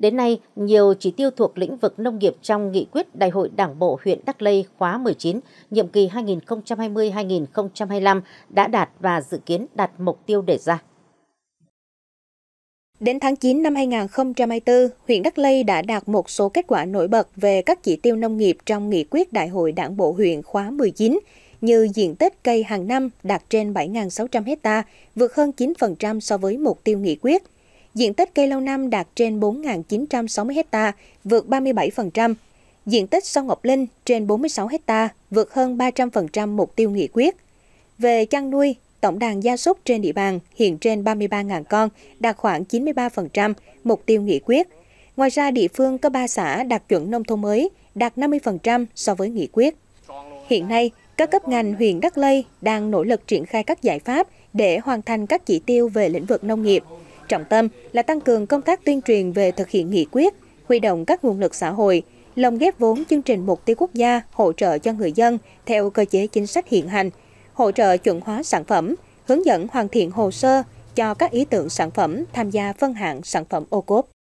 Đến nay, nhiều chỉ tiêu thuộc lĩnh vực nông nghiệp trong nghị quyết Đại hội Đảng bộ huyện Đắc Lây khóa 19, nhiệm kỳ 2020-2025 đã đạt và dự kiến đạt mục tiêu đề ra. Đến tháng 9 năm 2024, huyện Đắc Lây đã đạt một số kết quả nổi bật về các chỉ tiêu nông nghiệp trong nghị quyết Đại hội Đảng bộ huyện khóa 19 như diện tích cây hàng năm đạt trên 7.600 hecta, vượt hơn 9% so với mục tiêu nghị quyết – diện tích cây lâu năm đạt trên 4.960 ha, vượt 37%. Diện tích sâu Ngọc Linh trên 46 ha, vượt hơn 300% mục tiêu nghị quyết. Về chăn nuôi, tổng đàn gia súc trên địa bàn hiện trên 33.000 con, đạt khoảng 93% mục tiêu nghị quyết. Ngoài ra, địa phương có 3 xã đạt chuẩn nông thôn mới, đạt 50% so với nghị quyết. Hiện nay, các cấp ngành huyện Đắk Lây đang nỗ lực triển khai các giải pháp để hoàn thành các chỉ tiêu về lĩnh vực nông nghiệp trọng tâm là tăng cường công tác tuyên truyền về thực hiện nghị quyết, huy động các nguồn lực xã hội, lồng ghép vốn chương trình mục tiêu quốc gia hỗ trợ cho người dân theo cơ chế chính sách hiện hành, hỗ trợ chuẩn hóa sản phẩm, hướng dẫn hoàn thiện hồ sơ cho các ý tưởng sản phẩm tham gia phân hạng sản phẩm ô cốp.